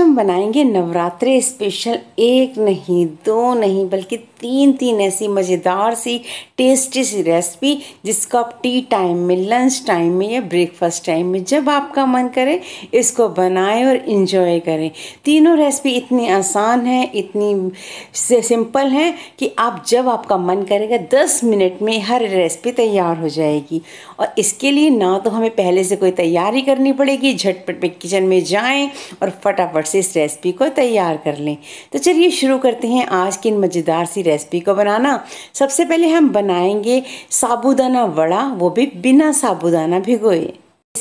हम बनाएंगे नवरात्रे स्पेशल एक नहीं दो नहीं बल्कि तीन तीन ऐसी मज़ेदार सी टेस्टी सी रेसिपी जिसको आप टी टाइम में लंच टाइम में या ब्रेकफास्ट टाइम में जब आपका मन करे इसको बनाएं और इन्जॉय करें तीनों रेसिपी इतनी आसान है इतनी से सिंपल है कि आप जब आपका मन करेगा दस मिनट में हर रेसिपी तैयार हो जाएगी और इसके लिए ना तो हमें पहले से कोई तैयारी करनी पड़ेगी झटपट में किचन में जाएँ और फटाफट से इस रेसिपी को तैयार कर लें तो चलिए शुरू करते हैं आज की इन मज़ेदार सी रेसिपी को बनाना सबसे पहले हम बनाएंगे साबूदाना वड़ा वो भी बिना साबूदाना भिगोए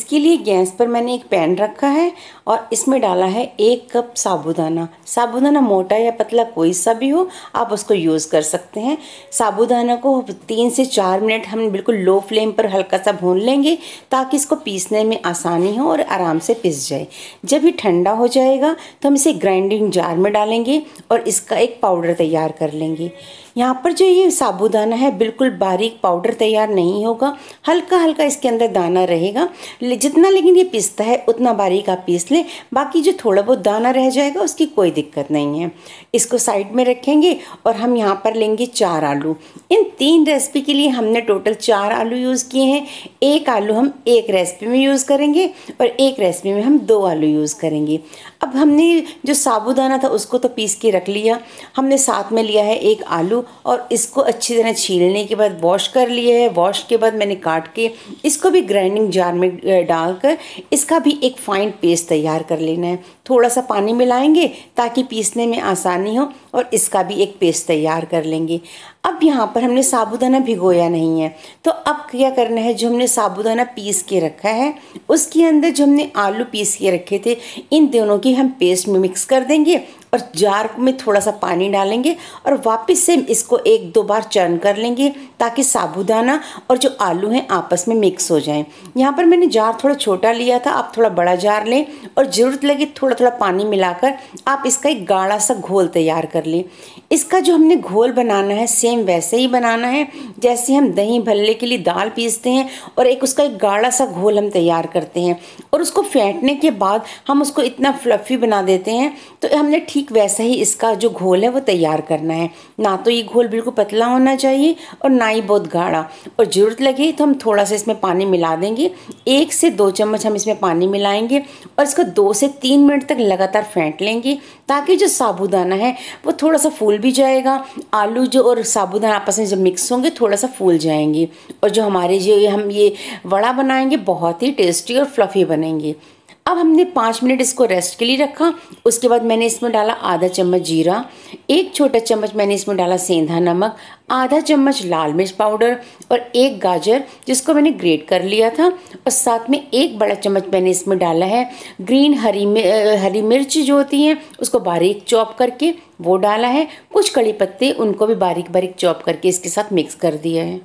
इसके लिए गैस पर मैंने एक पैन रखा है और इसमें डाला है एक कप साबुदाना साबुदाना मोटा या पतला कोई सा भी हो आप उसको यूज़ कर सकते हैं साबुदाना को तीन से चार मिनट हम बिल्कुल लो फ्लेम पर हल्का सा भून लेंगे ताकि इसको पीसने में आसानी हो और आराम से पिस जाए जब ये ठंडा हो जाएगा तो हम इसे ग्राइंडिंग जार में डालेंगे और इसका एक पाउडर तैयार कर लेंगे यहाँ पर जो ये साबुदाना है बिल्कुल बारीक पाउडर तैयार नहीं होगा हल्का हल्का इसके अंदर दाना रहेगा जितना लेकिन ये पीसता है उतना बारीक आप पीस लें बाकी जो थोड़ा बहुत दाना रह जाएगा उसकी कोई दिक्कत नहीं है इसको साइड में रखेंगे और हम यहाँ पर लेंगे चार आलू इन तीन रेसिपी के लिए हमने टोटल चार आलू यूज़ किए हैं एक आलू हम एक रेसिपी में यूज़ करेंगे और एक रेसिपी में हम दो आलू यूज़ करेंगे अब हमने जो साबुदाना था उसको तो पीस के रख लिया हमने साथ में लिया है एक आलू और इसको अच्छी तरह छीलने के बाद वॉश कर लिया है वॉश के बाद मैंने काट के इसको भी ग्राइंडिंग जार में डालकर इसका भी एक फाइन पेस्ट तैयार कर लेना है थोड़ा सा पानी मिलाएंगे ताकि पीसने में आसानी हो और इसका भी एक पेस्ट तैयार कर लेंगे अब यहाँ पर हमने साबुदाना भिगोया नहीं है तो अब क्या करना है जो हमने साबुदाना पीस के रखा है उसके अंदर जो हमने आलू पीस के रखे थे इन दोनों की हम पेस्ट में मिक्स कर देंगे और जार में थोड़ा सा पानी डालेंगे और वापस से इसको एक दो बार चर्न कर लेंगे ताकि साबुदाना और जो आलू हैं आपस में मिक्स हो जाएं यहाँ पर मैंने जार थोड़ा छोटा लिया था आप थोड़ा बड़ा जार लें और ज़रूरत लगे थोड़ा थोड़ा पानी मिलाकर आप इसका एक गाढ़ा सा घोल तैयार कर लें इसका जो हमने घोल बनाना है सेम वैसे ही बनाना है जैसे हम दही भल्ले के लिए दाल पीसते हैं और एक उसका एक गाढ़ा सा घोल हम तैयार करते हैं और उसको फेंटने के बाद हम उसको इतना फ्लफ़ी बना देते हैं तो हमने ठीक ठीक वैसा ही इसका जो घोल है वो तैयार करना है ना तो ये घोल बिल्कुल पतला होना चाहिए और ना ही बहुत गाढ़ा और ज़रूरत लगे तो हम थोड़ा सा इसमें पानी मिला देंगे एक से दो चम्मच हम इसमें पानी मिलाएंगे और इसको दो से तीन मिनट तक लगातार फेंट लेंगे ताकि जो साबुदाना है वो थोड़ा सा फूल भी जाएगा आलू जो और साबुदाना आपस में जब मिक्स होंगे थोड़ा सा फूल जाएंगे और जो हमारे जो हम ये वड़ा बनाएंगे बहुत ही टेस्टी और फ्लफ़ी बनेंगे अब हमने पाँच मिनट इसको रेस्ट के लिए रखा उसके बाद मैंने इसमें डाला आधा चम्मच जीरा एक छोटा चम्मच मैंने इसमें डाला सेंधा नमक आधा चम्मच लाल मिर्च पाउडर और एक गाजर जिसको मैंने ग्रेट कर लिया था और साथ में एक बड़ा चम्मच मैंने इसमें डाला है ग्रीन हरी हरी मिर्च जो होती है उसको बारीक चॉप करके वो डाला है कुछ कड़ी पत्ते उनको भी बारीक बारीक चॉप करके इसके साथ मिक्स कर दिया है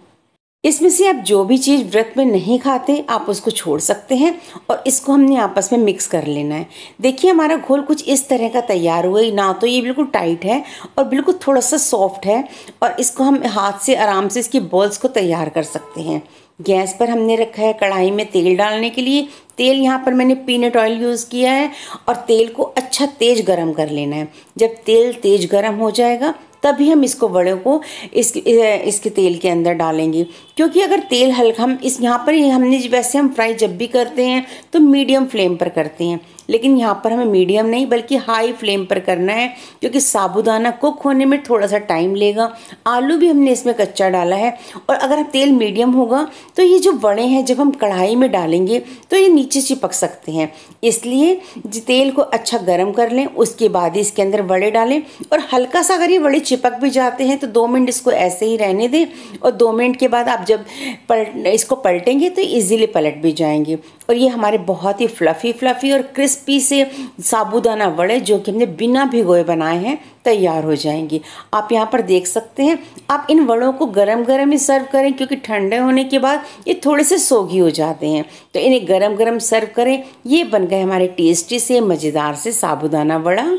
इसमें से आप जो भी चीज़ व्रत में नहीं खाते आप उसको छोड़ सकते हैं और इसको हमने आपस में मिक्स कर लेना है देखिए हमारा घोल कुछ इस तरह का तैयार हुआ है ना तो ये बिल्कुल टाइट है और बिल्कुल थोड़ा सा सॉफ्ट है और इसको हम हाथ से आराम से इसकी बॉल्स को तैयार कर सकते हैं गैस पर हमने रखा है कढ़ाई में तेल डालने के लिए तेल यहाँ पर मैंने पीनट ऑयल यूज़ किया है और तेल को अच्छा तेज गर्म कर लेना है जब तेल तेज गर्म हो जाएगा तभी हम इसको बड़े को इस इसके तेल के अंदर डालेंगे क्योंकि अगर तेल हल्का हम इस यहाँ पर हमने वैसे हम फ्राई जब भी करते हैं तो मीडियम फ्लेम पर करते हैं लेकिन यहाँ पर हमें मीडियम नहीं बल्कि हाई फ्लेम पर करना है क्योंकि साबुदाना कुक होने में थोड़ा सा टाइम लेगा आलू भी हमने इसमें कच्चा डाला है और अगर तेल मीडियम होगा तो ये जो बड़े हैं जब हम कढ़ाई में डालेंगे तो ये नीचे चिपक सकते हैं इसलिए तेल को अच्छा गर्म कर लें उसके बाद ही इसके अंदर बड़े डालें और हल्का सा अगर ये बड़े चिपक भी जाते हैं तो दो मिनट इसको ऐसे ही रहने दें और दो मिनट के बाद आप जब पलट इसको पलटेंगे तो ईजिली पलट भी जाएंगे और ये हमारे बहुत ही फ्लफ़ी फ्लफ़ी और क्रिस्पी से साबुदाना वड़े जो कि हमने बिना भिगोए बनाए हैं तैयार हो जाएंगी आप यहाँ पर देख सकते हैं आप इन वड़ों को गरम गरम ही सर्व करें क्योंकि ठंडे होने के बाद ये थोड़े से सोगी हो जाते हैं तो इन्हें गरम गरम सर्व करें ये बन गए हमारे टेस्टी से मज़ेदार से साबुदाना वड़ा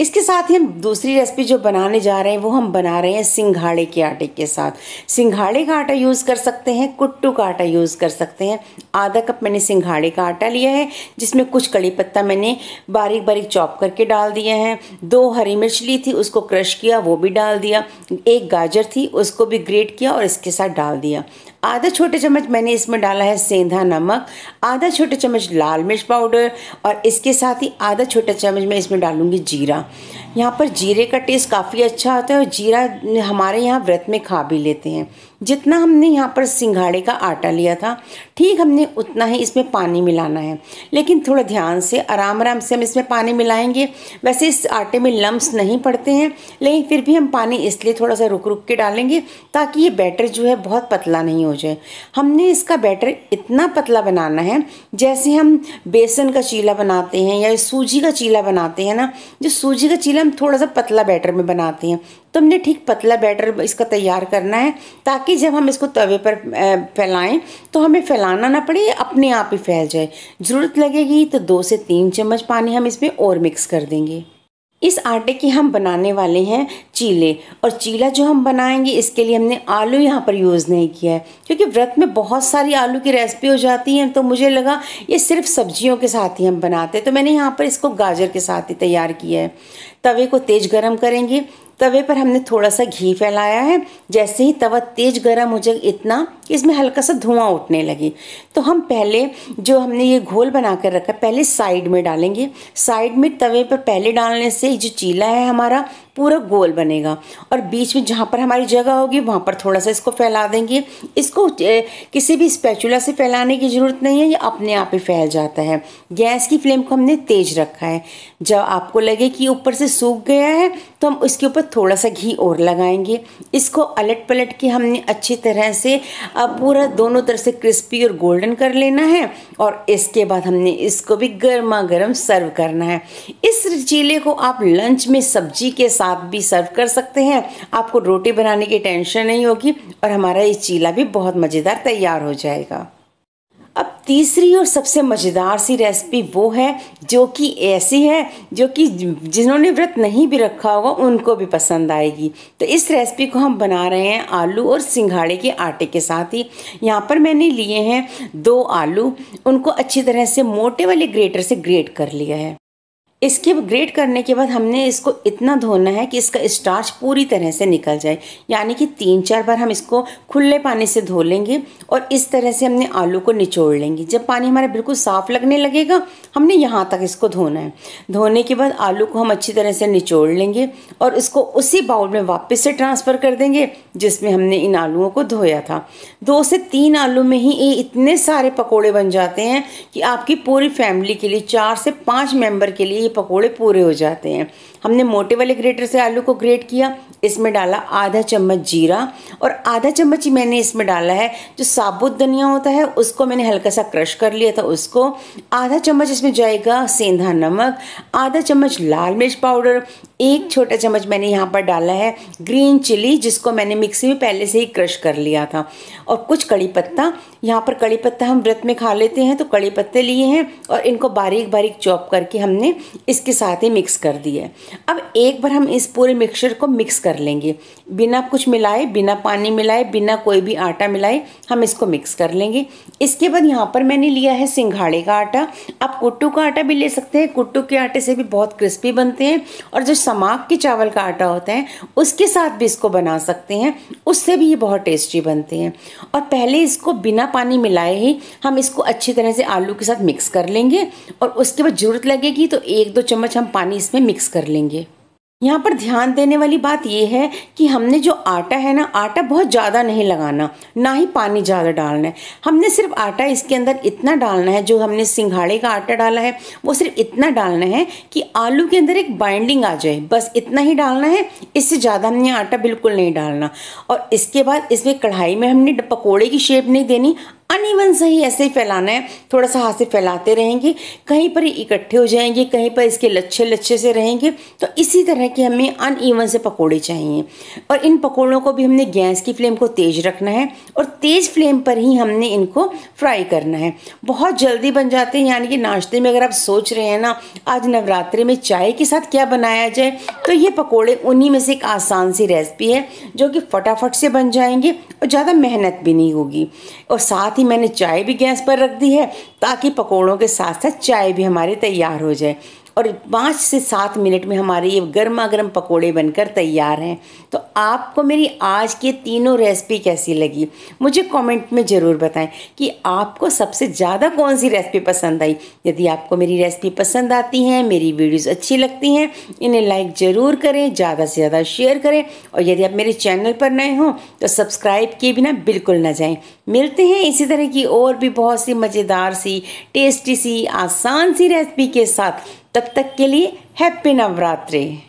इसके साथ ही हम दूसरी रेसिपी जो बनाने जा रहे हैं वो हम बना रहे हैं सिंघाड़े के आटे के साथ सिंघाड़े का आटा यूज़ कर सकते हैं कुट्टू का आटा यूज़ कर सकते हैं आधा कप मैंने सिंघाड़े का आटा लिया है जिसमें कुछ कड़ी पत्ता मैंने बारीक बारीक चॉप करके डाल दिए हैं दो हरी मिर्च ली थी उसको क्रश किया वो भी डाल दिया एक गाजर थी उसको भी ग्रेट किया और इसके साथ डाल दिया आधा छोटे चम्मच मैंने इसमें डाला है सेंधा नमक आधा छोटे चम्मच लाल मिर्च पाउडर और इसके साथ ही आधा छोटा चम्मच मैं इसमें डालूँगी जीरा यहाँ पर जीरे का टेस्ट काफ़ी अच्छा आता है और जीरा हमारे यहाँ व्रत में खा भी लेते हैं जितना हमने यहाँ पर सिंघाड़े का आटा लिया था ठीक हमने उतना ही इसमें पानी मिलाना है लेकिन थोड़ा ध्यान से आराम आराम से हम इसमें पानी मिलाएंगे वैसे इस आटे में लम्ब नहीं पड़ते हैं लेकिन फिर भी हम पानी इसलिए थोड़ा सा रुक रुक के डालेंगे ताकि ये बैटर जो है बहुत पतला नहीं हो जाए हमने इसका बैटर इतना पतला बनाना है जैसे हम बेसन का चीला बनाते हैं या सूजी का चीला बनाते हैं ना जो सूजी का चीला हम थोड़ा सा पतला बैटर में बनाते हैं तुमने तो ठीक पतला बैटर इसका तैयार करना है ताकि जब हम इसको तवे पर फैलाएं तो हमें फैलाना ना पड़े अपने आप ही फैल जाए ज़रूरत लगेगी तो दो से तीन चम्मच पानी हम इसमें और मिक्स कर देंगे इस आटे की हम बनाने वाले हैं चीले और चीला जो हम बनाएंगे इसके लिए हमने आलू यहाँ पर यूज़ नहीं किया है क्योंकि व्रत में बहुत सारी आलू की रेसिपी हो जाती हैं तो मुझे लगा ये सिर्फ सब्जियों के साथ ही हम बनाते हैं तो मैंने यहाँ पर इसको गाजर के साथ ही तैयार किया है तवे को तेज़ गरम करेंगे तवे पर हमने थोड़ा सा घी फैलाया है जैसे ही तवा तेज गर्म हो जाए इतना कि इसमें हल्का सा धुआं उठने लगे तो हम पहले जो हमने ये घोल बना कर रखा पहले साइड में डालेंगे साइड में तवे पर पहले डालने से जो चीला है हमारा पूरा गोल बनेगा और बीच में जहाँ पर हमारी जगह होगी वहाँ पर थोड़ा सा इसको फैला देंगे इसको किसी भी स्पैचुला से फैलाने की ज़रूरत नहीं है ये अपने आप ही फैल जाता है गैस की फ्लेम को हमने तेज़ रखा है जब आपको लगे कि ऊपर से सूख गया है तो हम इसके ऊपर थोड़ा सा घी और लगाएंगे इसको अलट पलट के हमने अच्छी तरह से अब पूरा दोनों तरफ से क्रिस्पी और गोल्डन कर लेना है और इसके बाद हमने इसको भी गर्मा गर्म सर्व करना है इस चीले को आप लंच में सब्जी के साथ भी सर्व कर सकते हैं आपको रोटी बनाने की टेंशन नहीं होगी और हमारा ये चीला भी बहुत मज़ेदार तैयार हो जाएगा तीसरी और सबसे मज़ेदार सी रेसिपी वो है जो कि ऐसी है जो कि जिन्होंने व्रत नहीं भी रखा होगा उनको भी पसंद आएगी तो इस रेसिपी को हम बना रहे हैं आलू और सिंघाड़े के आटे के साथ ही यहाँ पर मैंने लिए हैं दो आलू उनको अच्छी तरह से मोटे वाले ग्रेटर से ग्रेट कर लिया है इसके ग्रेट करने के बाद हमने इसको इतना धोना है कि इसका स्टार्च पूरी तरह से निकल जाए यानी कि तीन चार बार हम इसको खुले पानी से धो लेंगे और इस तरह से हमने आलू को निचोड़ लेंगे जब पानी हमारा बिल्कुल साफ़ लगने लगेगा हमने यहाँ तक इसको धोना है धोने के बाद आलू को हम अच्छी तरह से निचोड़ लेंगे और इसको उसी बाउल में वापस से ट्रांसफ़र कर देंगे जिसमें हमने इन आलुओं को धोया था दो से तीन आलू में ही ये इतने सारे पकौड़े बन जाते हैं कि आपकी पूरी फैमिली के लिए चार से पाँच मेम्बर के लिए ये पकोड़े पूरे हो जाते हैं हमने मोटे वाले ग्रेटर से आलू को ग्रेट किया इसमें डाला आधा चम्मच जीरा और आधा चम्मच ही मैंने इसमें डाला है जो साबुत धनिया होता है उसको मैंने हल्का सा क्रश कर लिया था उसको आधा चम्मच इसमें जाएगा सेंधा नमक आधा चम्मच लाल मिर्च पाउडर एक छोटा चम्मच मैंने यहाँ पर डाला है ग्रीन चिली जिसको मैंने मिक्सी में पहले से ही क्रश कर लिया था और कुछ कड़ी पत्ता यहाँ पर कड़ी पत्ता हम व्रत में खा लेते हैं तो कड़ी पत्ते लिए हैं और इनको बारीक बारीक चॉप करके हमने इसके साथ ही मिक्स कर दिया है अब एक बार हम इस पूरे मिक्सचर को मिक्स कर लेंगे बिना कुछ मिलाए बिना पानी मिलाए बिना कोई भी आटा मिलाए हम इसको मिक्स कर लेंगे इसके बाद यहाँ पर मैंने लिया है सिंघाड़े का आटा आप कुट्टू का आटा भी ले सकते हैं कुट्टू के आटे से भी बहुत क्रिस्पी बनते हैं और जो समाक के चावल का आटा होता है उसके साथ भी इसको बना सकते हैं उससे भी ये बहुत टेस्टी बनते हैं और पहले इसको बिना पानी मिलाए ही हम इसको अच्छी तरह से आलू के साथ मिक्स कर लेंगे और उसके बाद ज़रूरत लगेगी तो एक एक दो चम्मच हम पानी इसमें मिक्स कर लेंगे यहाँ पर ध्यान देने वाली बात यह है कि हमने जो आटा है ना आटा बहुत ज़्यादा नहीं लगाना ना ही पानी ज़्यादा डालना है हमने सिर्फ आटा इसके अंदर इतना डालना है जो हमने सिंघाड़े का आटा डाला है वो सिर्फ इतना डालना है कि आलू के अंदर एक बाइंडिंग आ जाए बस इतना ही डालना है इससे ज़्यादा हमने आटा बिल्कुल नहीं डालना और इसके बाद इसमें कढ़ाई में हमने पकौड़े की शेप नहीं देनी अनइवन ही ऐसे ही फैलाना है थोड़ा सा हाथ से फैलाते रहेंगे कहीं पर इकट्ठे हो जाएंगे कहीं पर इसके लच्छे लच्छे से रहेंगे तो इसी तरह के हमें अनइवन से पकौड़े चाहिए और इन पकौड़ों को भी हमने गैस की फ्लेम को तेज़ रखना है और तेज़ फ्लेम पर ही हमने इनको फ्राई करना है बहुत जल्दी बन जाते हैं यानी कि नाश्ते में अगर आप सोच रहे हैं ना आज नवरात्रि में चाय के साथ क्या बनाया जाए तो ये पकौड़े उन्हीं में से एक आसान सी रेसिपी है जो कि फटाफट से बन जाएंगे और ज़्यादा मेहनत भी नहीं होगी और साथ ही मैंने चाय भी गैस पर रख दी है ताकि पकौड़ों के साथ साथ चाय भी हमारे तैयार हो जाए और पाँच से सात मिनट में हमारे ये गर्मा गर्म पकौड़े बनकर तैयार हैं तो आपको मेरी आज की तीनों रेसिपी कैसी लगी मुझे कमेंट में ज़रूर बताएं कि आपको सबसे ज़्यादा कौन सी रेसिपी पसंद आई यदि आपको मेरी रेसिपी पसंद आती हैं मेरी वीडियोस अच्छी लगती हैं इन्हें लाइक ज़रूर करें ज़्यादा से ज़्यादा शेयर करें और यदि आप मेरे चैनल पर नए हों तो सब्सक्राइब किए बिना बिल्कुल ना जाएँ मिलते हैं इसी तरह की और भी बहुत सी मज़ेदार सी टेस्टी सी आसान सी रेसिपी के साथ तब तक के लिए हैप्पी नवरात्रि